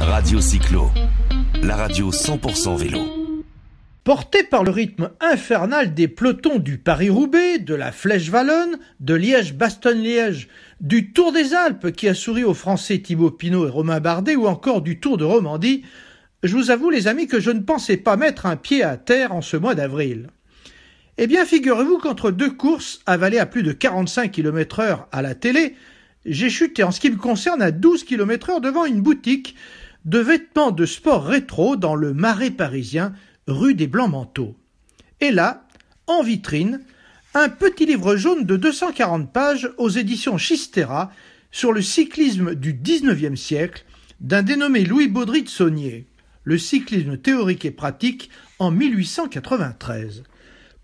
Radio Cyclo, la radio 100% vélo. Porté par le rythme infernal des pelotons du Paris-Roubaix, de la Flèche-Wallonne, de Liège-Bastogne-Liège, du Tour des Alpes qui a souri aux Français Thibaut Pinot et Romain Bardet ou encore du Tour de Romandie, je vous avoue les amis que je ne pensais pas mettre un pied à terre en ce mois d'avril. Eh bien, figurez-vous qu'entre deux courses avalées à plus de 45 km heure à la télé, j'ai chuté en ce qui me concerne à 12 km heure devant une boutique de vêtements de sport rétro dans le Marais parisien, rue des Blancs-Manteaux. Et là, en vitrine, un petit livre jaune de 240 pages aux éditions Schistera sur le cyclisme du XIXe siècle d'un dénommé Louis Baudry de Saunier, le cyclisme théorique et pratique en 1893.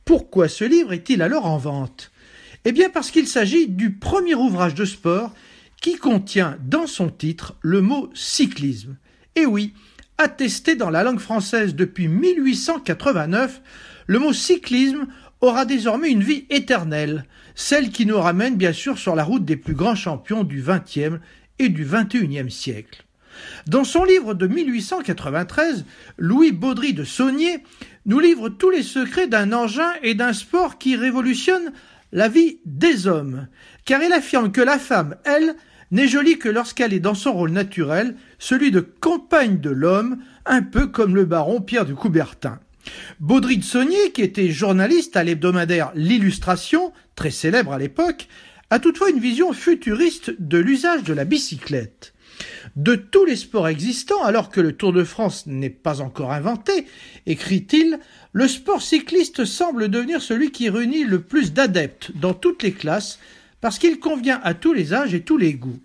Pourquoi ce livre est-il alors en vente Eh bien parce qu'il s'agit du premier ouvrage de sport qui contient dans son titre le mot cyclisme. Et eh oui, attesté dans la langue française depuis 1889, le mot cyclisme aura désormais une vie éternelle, celle qui nous ramène bien sûr sur la route des plus grands champions du XXe et du XXIe siècle. Dans son livre de 1893, Louis Baudry de Saunier nous livre tous les secrets d'un engin et d'un sport qui révolutionne la vie des hommes, car il affirme que la femme, elle, n'est jolie que lorsqu'elle est dans son rôle naturel, celui de compagne de l'homme, un peu comme le baron Pierre de Coubertin. Baudry de Saunier, qui était journaliste à l'hebdomadaire L'Illustration, très célèbre à l'époque, a toutefois une vision futuriste de l'usage de la bicyclette. De tous les sports existants, alors que le Tour de France n'est pas encore inventé, écrit-il, le sport cycliste semble devenir celui qui réunit le plus d'adeptes dans toutes les classes, parce qu'il convient à tous les âges et tous les goûts.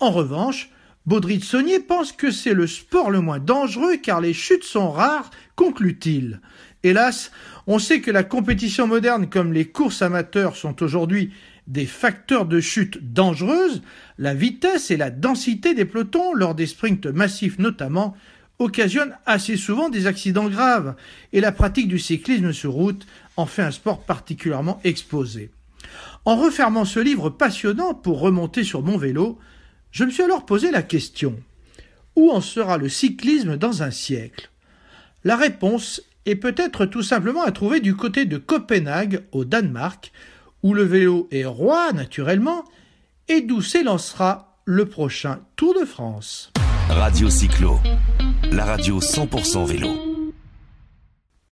En revanche, Baudry de Saunier pense que c'est le sport le moins dangereux car les chutes sont rares, conclut-il. Hélas, on sait que la compétition moderne comme les courses amateurs sont aujourd'hui des facteurs de chute dangereuses, la vitesse et la densité des pelotons, lors des sprints massifs notamment, occasionnent assez souvent des accidents graves, et la pratique du cyclisme sur route en fait un sport particulièrement exposé. En refermant ce livre passionnant pour remonter sur mon vélo, je me suis alors posé la question où en sera le cyclisme dans un siècle La réponse est peut-être tout simplement à trouver du côté de Copenhague, au Danemark, où le vélo est roi naturellement, et d'où s'élancera le prochain Tour de France. Radio Cyclo, la radio 100% vélo.